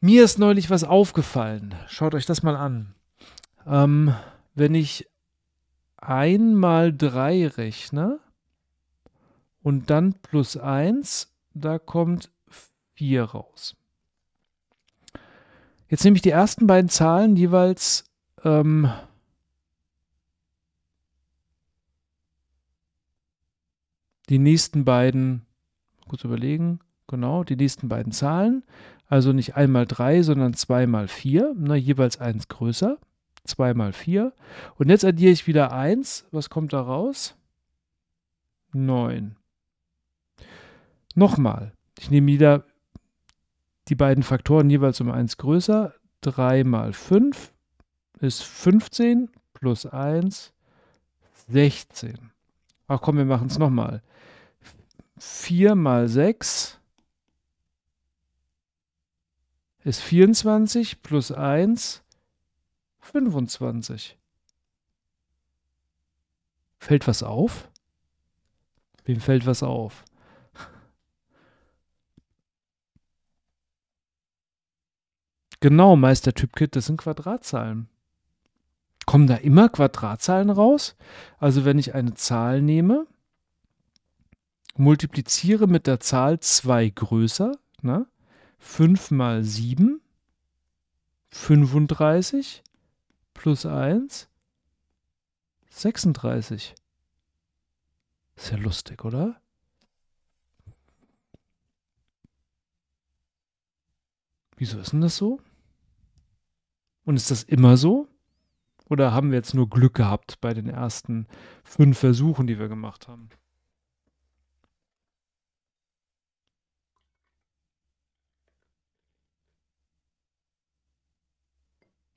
Mir ist neulich was aufgefallen. Schaut euch das mal an. Ähm, wenn ich einmal 3 rechne und dann plus 1, da kommt 4 raus. Jetzt nehme ich die ersten beiden Zahlen jeweils ähm, die nächsten beiden, kurz überlegen, genau, die nächsten beiden Zahlen, also nicht einmal drei, sondern zweimal vier, ne, jeweils eins größer. Zweimal vier. Und jetzt addiere ich wieder eins. Was kommt da raus? Neun. Nochmal. Ich nehme wieder die beiden Faktoren jeweils um eins größer. Drei mal fünf ist 15 plus 1, 16. Ach komm, wir machen es nochmal. 4 mal 6 ist 24 plus 1 25. Fällt was auf? Wem fällt was auf? Genau, Meister Typkit, das sind Quadratzahlen. Kommen da immer Quadratzahlen raus? Also wenn ich eine Zahl nehme, multipliziere mit der Zahl 2 größer, ne? 5 mal 7, 35 plus 1, 36. Ist ja lustig, oder? Wieso ist denn das so? Und ist das immer so? Oder haben wir jetzt nur Glück gehabt bei den ersten fünf Versuchen, die wir gemacht haben?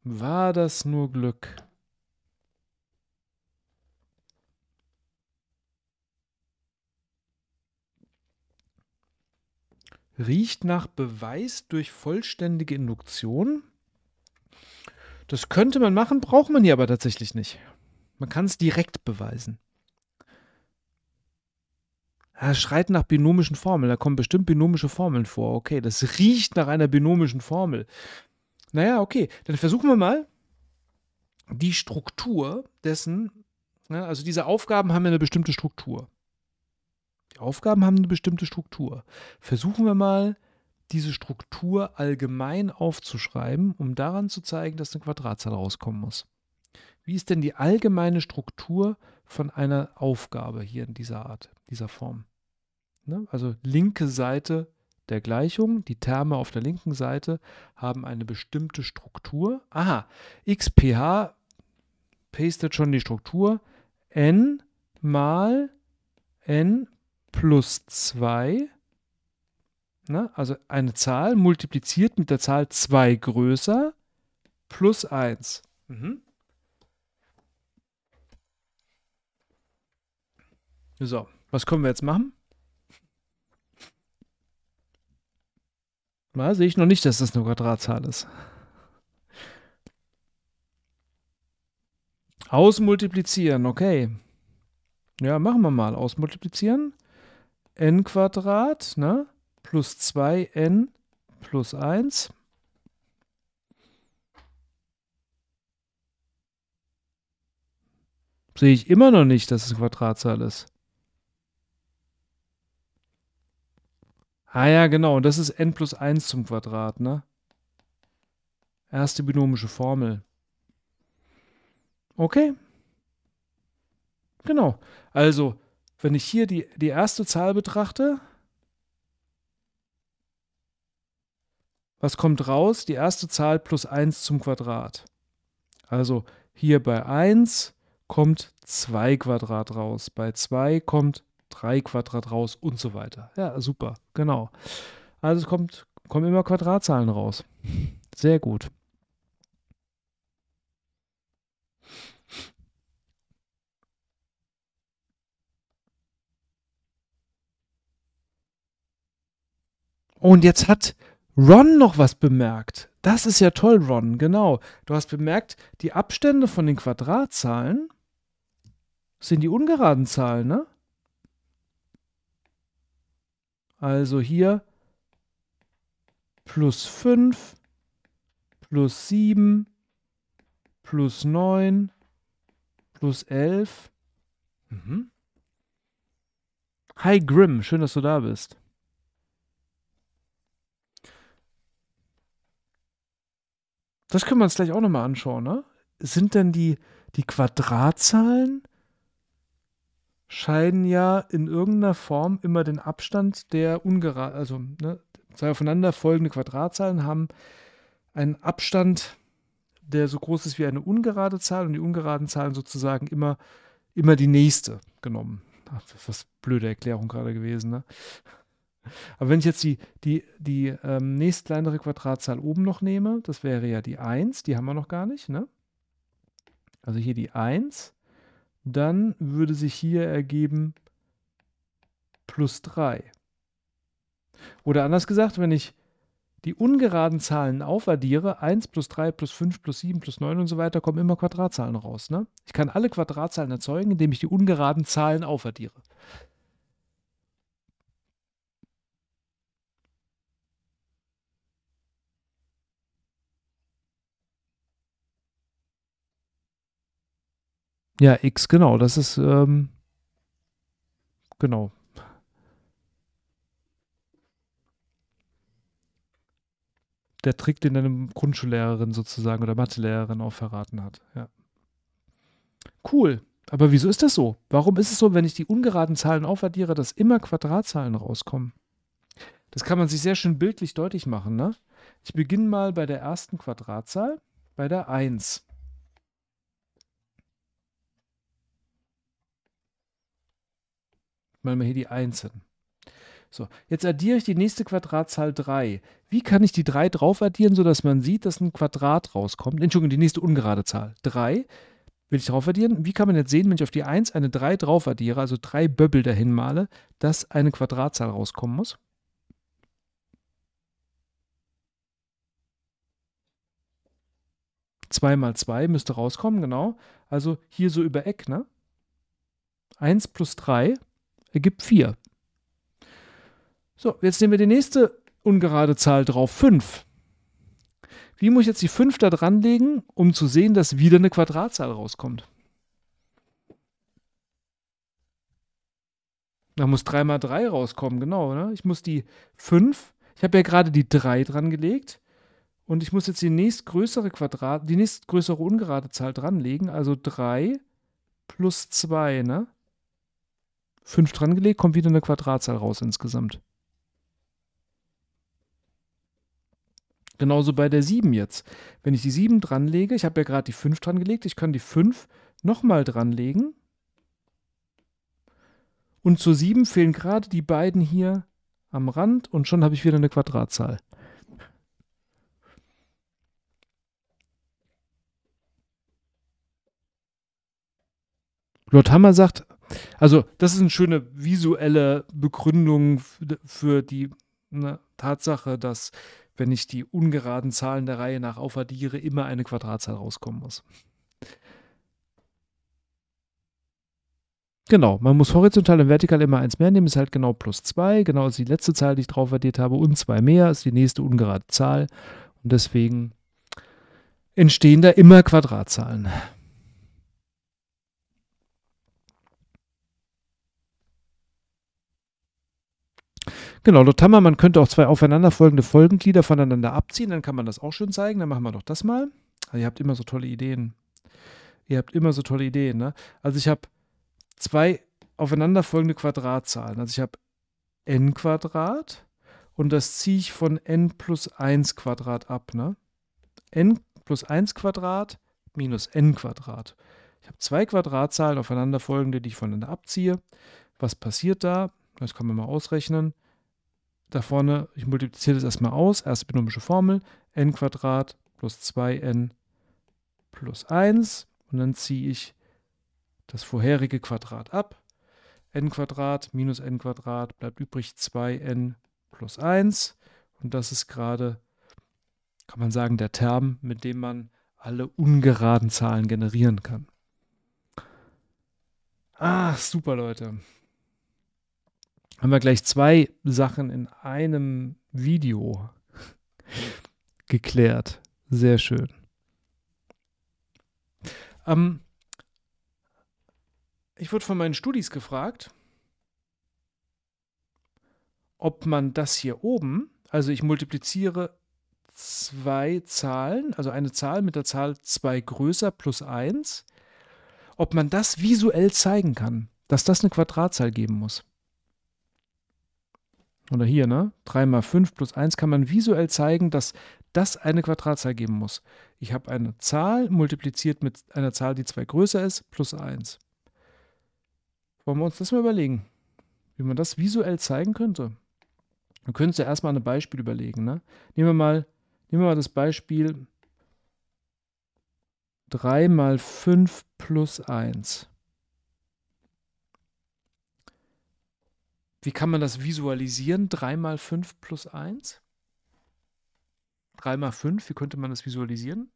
War das nur Glück? Riecht nach Beweis durch vollständige Induktion? Das könnte man machen, braucht man hier aber tatsächlich nicht. Man kann es direkt beweisen. Ah, er schreit nach binomischen Formeln. Da kommen bestimmt binomische Formeln vor. Okay, das riecht nach einer binomischen Formel naja, okay, dann versuchen wir mal die Struktur dessen, ne, also diese Aufgaben haben ja eine bestimmte Struktur. Die Aufgaben haben eine bestimmte Struktur. Versuchen wir mal, diese Struktur allgemein aufzuschreiben, um daran zu zeigen, dass eine Quadratzahl rauskommen muss. Wie ist denn die allgemeine Struktur von einer Aufgabe hier in dieser Art, dieser Form? Ne? Also linke Seite der Gleichung. Die Terme auf der linken Seite haben eine bestimmte Struktur. Aha, xph pastet schon die Struktur. n mal n plus 2, ne, also eine Zahl multipliziert mit der Zahl 2 größer plus 1. Mhm. So, was können wir jetzt machen? Mal sehe ich noch nicht, dass das eine Quadratzahl ist. Ausmultiplizieren, okay. Ja, machen wir mal. Ausmultiplizieren. n Quadrat, ne? Plus 2n plus 1. Sehe ich immer noch nicht, dass es eine Quadratzahl ist. Ah ja, genau. Und das ist n plus 1 zum Quadrat, ne? Erste binomische Formel. Okay. Genau. Also, wenn ich hier die, die erste Zahl betrachte, was kommt raus? Die erste Zahl plus 1 zum Quadrat. Also hier bei 1 kommt 2 Quadrat raus, bei 2 kommt 2 3 Quadrat raus und so weiter. Ja, super, genau. Also es kommt, kommen immer Quadratzahlen raus. Sehr gut. Und jetzt hat Ron noch was bemerkt. Das ist ja toll, Ron, genau. Du hast bemerkt, die Abstände von den Quadratzahlen sind die ungeraden Zahlen, ne? Also hier plus 5, plus 7, plus 9, plus 11. Mhm. Hi Grim, schön, dass du da bist. Das können wir uns gleich auch nochmal anschauen, ne? Sind denn die, die Quadratzahlen scheiden ja in irgendeiner Form immer den Abstand der ungerade, also ne, zwei aufeinander folgende Quadratzahlen haben einen Abstand, der so groß ist wie eine ungerade Zahl und die ungeraden Zahlen sozusagen immer, immer die nächste genommen. Ach, was blöde Erklärung gerade gewesen, ne? Aber wenn ich jetzt die, die, die ähm, nächstkleinere Quadratzahl oben noch nehme, das wäre ja die 1, die haben wir noch gar nicht, ne? Also hier die 1 dann würde sich hier ergeben plus 3. Oder anders gesagt, wenn ich die ungeraden Zahlen aufaddiere, 1 plus 3 plus 5 plus 7 plus 9 und so weiter, kommen immer Quadratzahlen raus. Ne? Ich kann alle Quadratzahlen erzeugen, indem ich die ungeraden Zahlen aufaddiere. Ja, X, genau. Das ist, ähm, genau. Der Trick, den deine Grundschullehrerin sozusagen oder Mathelehrerin auch verraten hat. Ja. Cool. Aber wieso ist das so? Warum ist es so, wenn ich die ungeraden Zahlen aufaddiere, dass immer Quadratzahlen rauskommen? Das kann man sich sehr schön bildlich deutlich machen. Ne? Ich beginne mal bei der ersten Quadratzahl, bei der 1. mal hier die 1 hin. So, jetzt addiere ich die nächste Quadratzahl 3. Wie kann ich die 3 drauf addieren, sodass man sieht, dass ein Quadrat rauskommt? Entschuldigung, die nächste ungerade Zahl. 3 will ich drauf addieren. Wie kann man jetzt sehen, wenn ich auf die 1 eine 3 drauf addiere, also 3 Böbbel dahin male, dass eine Quadratzahl rauskommen muss? Zwei mal zwei müsste rauskommen, genau. Also hier so über Eck, ne? Eins plus 3 ergibt 4. So, jetzt nehmen wir die nächste ungerade Zahl drauf, 5. Wie muss ich jetzt die 5 da dranlegen, um zu sehen, dass wieder eine Quadratzahl rauskommt? Da muss 3 mal 3 rauskommen, genau. Ne? Ich muss die 5, ich habe ja gerade die 3 dran gelegt und ich muss jetzt die nächstgrößere Quadrat, die nächstgrößere ungerade Zahl dranlegen, also 3 plus 2, ne? 5 dran gelegt, kommt wieder eine Quadratzahl raus insgesamt. Genauso bei der 7 jetzt. Wenn ich die 7 dran lege, ich habe ja gerade die 5 dran gelegt, ich kann die 5 nochmal dran legen. Und zur 7 fehlen gerade die beiden hier am Rand und schon habe ich wieder eine Quadratzahl. Lord Hammer sagt, also, das ist eine schöne visuelle Begründung für die ne, Tatsache, dass, wenn ich die ungeraden Zahlen der Reihe nach aufaddiere, immer eine Quadratzahl rauskommen muss. Genau, man muss horizontal und vertikal immer eins mehr nehmen, ist halt genau plus zwei. Genau ist die letzte Zahl, die ich drauf addiert habe, und zwei mehr ist die nächste ungerade Zahl. Und deswegen entstehen da immer Quadratzahlen. Genau, dort haben man könnte auch zwei aufeinanderfolgende Folgenglieder voneinander abziehen, dann kann man das auch schön zeigen. Dann machen wir doch das mal. Also ihr habt immer so tolle Ideen. Ihr habt immer so tolle Ideen, ne? Also ich habe zwei aufeinanderfolgende Quadratzahlen. Also ich habe n Quadrat und das ziehe ich von n plus 1 Quadrat ab, ne? n plus 1 Quadrat minus n Quadrat. Ich habe zwei Quadratzahlen aufeinanderfolgende, die ich voneinander abziehe. Was passiert da? Das kann man mal ausrechnen da vorne, ich multipliziere das erstmal aus, erste binomische Formel, n Quadrat plus 2n plus 1 und dann ziehe ich das vorherige Quadrat ab. n Quadrat minus n Quadrat bleibt übrig 2n plus 1 und das ist gerade, kann man sagen, der Term, mit dem man alle ungeraden Zahlen generieren kann. Ah, super Leute haben wir gleich zwei Sachen in einem Video geklärt. Sehr schön. Ähm, ich wurde von meinen Studis gefragt, ob man das hier oben, also ich multipliziere zwei Zahlen, also eine Zahl mit der Zahl 2 größer plus 1, ob man das visuell zeigen kann, dass das eine Quadratzahl geben muss oder hier, ne? 3 mal 5 plus 1 kann man visuell zeigen, dass das eine Quadratzahl geben muss. Ich habe eine Zahl multipliziert mit einer Zahl, die 2 größer ist, plus 1. Wollen wir uns das mal überlegen, wie man das visuell zeigen könnte. Wir können uns ja erstmal ein Beispiel überlegen. Ne? Nehmen, wir mal, nehmen wir mal das Beispiel 3 mal 5 plus 1. Wie kann man das visualisieren? 3 mal 5 plus 1? 3 mal 5, wie könnte man das visualisieren?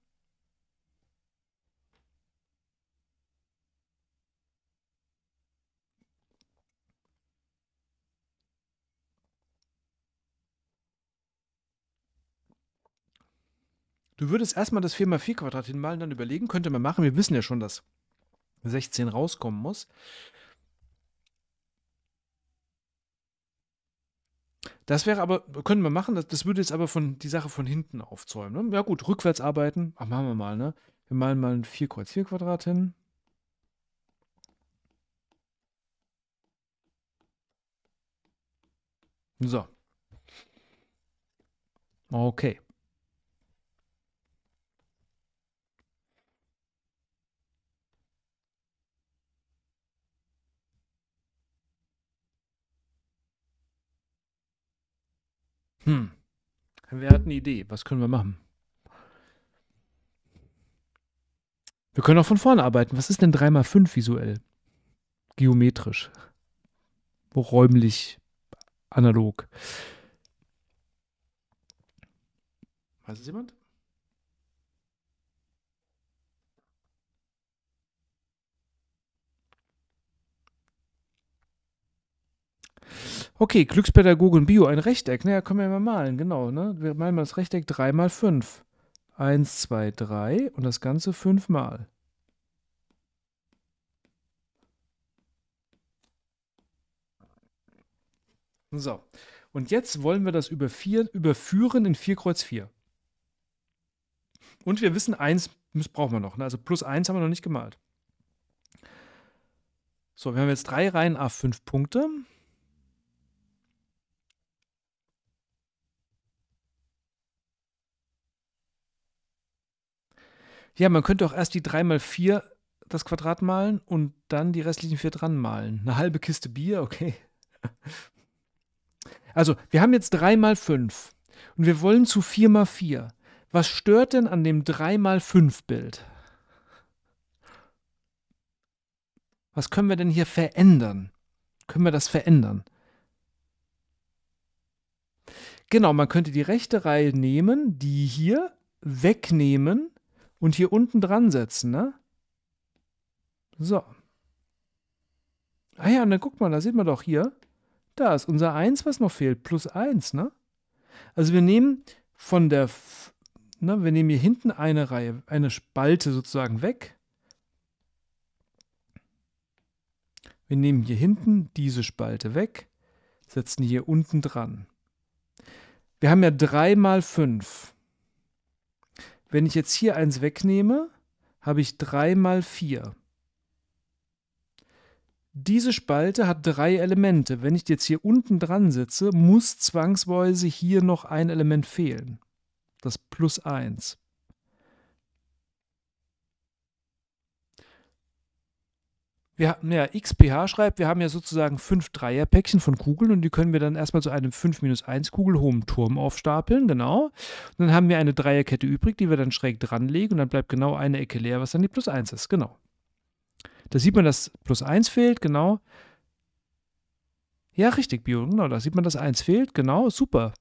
Du würdest erstmal das 4 mal 4 Quadrat hinmalen, dann überlegen, könnte man machen. Wir wissen ja schon, dass 16 rauskommen muss. Das wäre aber, können wir machen, das, das würde jetzt aber von die Sache von hinten aufzäumen. Ne? Ja gut, rückwärts arbeiten, ach, machen wir mal, ne? Wir malen mal ein 4 Kreuz 4 Quadrat hin. So. Okay. Hm. Wer hat eine Idee? Was können wir machen? Wir können auch von vorne arbeiten. Was ist denn 3 x 5 visuell? Geometrisch. Räumlich. Analog. Weiß es jemand? Okay, Glückspädagoge und Bio, ein Rechteck. Naja, können wir mal malen, genau. Ne? Wir malen mal das Rechteck 3 mal 5. 1, 2, 3 und das Ganze 5 mal. So, und jetzt wollen wir das über vier, überführen in 4 Kreuz 4. Und wir wissen, 1 brauchen wir noch. Ne? Also plus 1 haben wir noch nicht gemalt. So, wir haben jetzt drei Reihen A5 Punkte. Ja, man könnte auch erst die 3x4 das Quadrat malen und dann die restlichen 4 dran malen. Eine halbe Kiste Bier, okay. Also, wir haben jetzt 3 mal 5 und wir wollen zu 4 mal 4. Was stört denn an dem 3 mal 5 Bild? Was können wir denn hier verändern? Können wir das verändern? Genau, man könnte die rechte Reihe nehmen, die hier, wegnehmen und hier unten dran setzen, ne? So. Ah ja, und dann guck mal, da sieht man doch hier, da ist unser 1, was noch fehlt, plus 1, ne? Also wir nehmen von der, ne, wir nehmen hier hinten eine Reihe, eine Spalte sozusagen weg. Wir nehmen hier hinten diese Spalte weg, setzen hier unten dran. Wir haben ja 3 mal 5. Wenn ich jetzt hier eins wegnehme, habe ich 3 mal 4. Diese Spalte hat drei Elemente. Wenn ich jetzt hier unten dran sitze, muss zwangsweise hier noch ein Element fehlen. Das plus 1. wir, ja, XPH schreibt, wir haben ja sozusagen fünf Dreierpäckchen von Kugeln und die können wir dann erstmal zu einem 5-1 kugelhohen Turm aufstapeln, genau. Und dann haben wir eine Dreierkette übrig, die wir dann schräg dranlegen und dann bleibt genau eine Ecke leer, was dann die Plus 1 ist, genau. Da sieht man, dass Plus 1 fehlt, genau. Ja, richtig, Bio, genau, da sieht man, dass 1 fehlt, genau, super.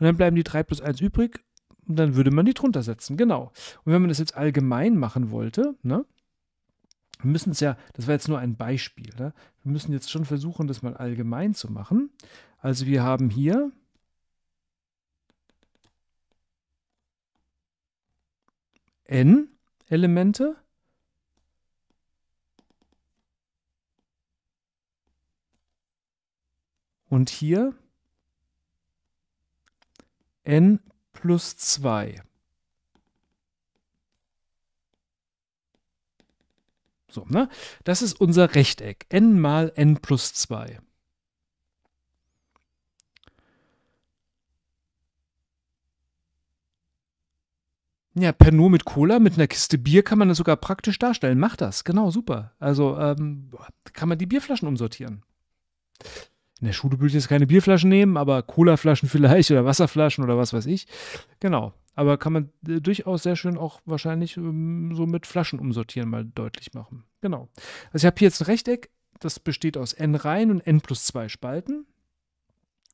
Und dann bleiben die 3 plus 1 übrig und dann würde man die drunter setzen, genau. Und wenn man das jetzt allgemein machen wollte, ne, wir müssen es ja, das war jetzt nur ein Beispiel, ne? wir müssen jetzt schon versuchen, das mal allgemein zu machen. Also wir haben hier n Elemente und hier n plus 2. So, ne? Das ist unser Rechteck. n mal n plus 2. Ja, per Nur mit Cola, mit einer Kiste Bier kann man das sogar praktisch darstellen. Macht das, genau, super. Also ähm, kann man die Bierflaschen umsortieren. In der Schule würde ich jetzt keine Bierflaschen nehmen, aber Colaflaschen vielleicht oder Wasserflaschen oder was weiß ich. Genau. Aber kann man äh, durchaus sehr schön auch wahrscheinlich ähm, so mit Flaschen umsortieren mal deutlich machen. Genau. Also ich habe hier jetzt ein Rechteck, das besteht aus n Reihen und n plus 2 Spalten.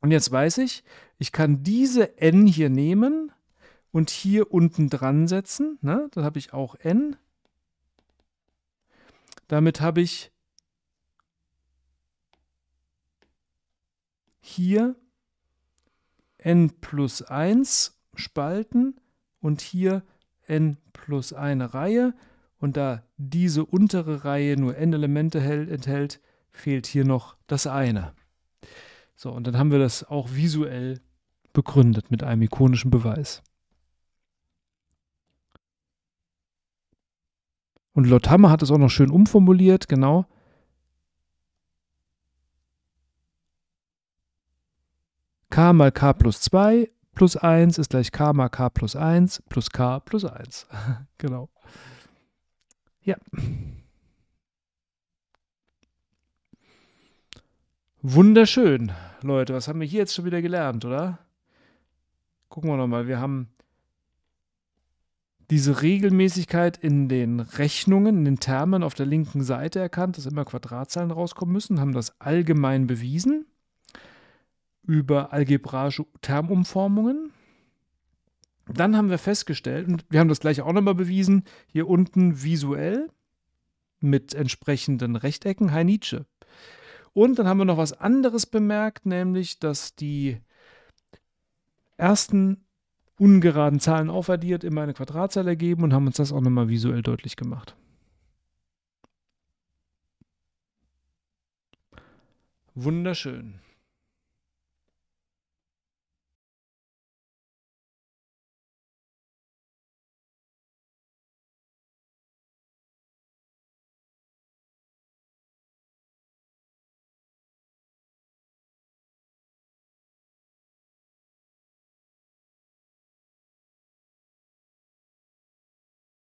Und jetzt weiß ich, ich kann diese n hier nehmen und hier unten dran setzen. Ne? Dann habe ich auch n. Damit habe ich hier n plus 1 Spalten und hier n plus eine Reihe. Und da diese untere Reihe nur n Elemente enthält, fehlt hier noch das eine. So, und dann haben wir das auch visuell begründet mit einem ikonischen Beweis. Und Lord Hammer hat es auch noch schön umformuliert, genau. k mal k plus 2 plus 1 ist gleich k mal k plus 1 plus k plus 1. genau. Ja. Wunderschön, Leute. Was haben wir hier jetzt schon wieder gelernt, oder? Gucken wir nochmal. Wir haben diese Regelmäßigkeit in den Rechnungen, in den Termen auf der linken Seite erkannt, dass immer Quadratzahlen rauskommen müssen, haben das allgemein bewiesen über algebraische Termumformungen. Dann haben wir festgestellt, und wir haben das gleich auch nochmal bewiesen, hier unten visuell mit entsprechenden Rechtecken, High Nietzsche. Und dann haben wir noch was anderes bemerkt, nämlich, dass die ersten ungeraden Zahlen aufaddiert immer eine Quadratzahl ergeben und haben uns das auch nochmal visuell deutlich gemacht. Wunderschön.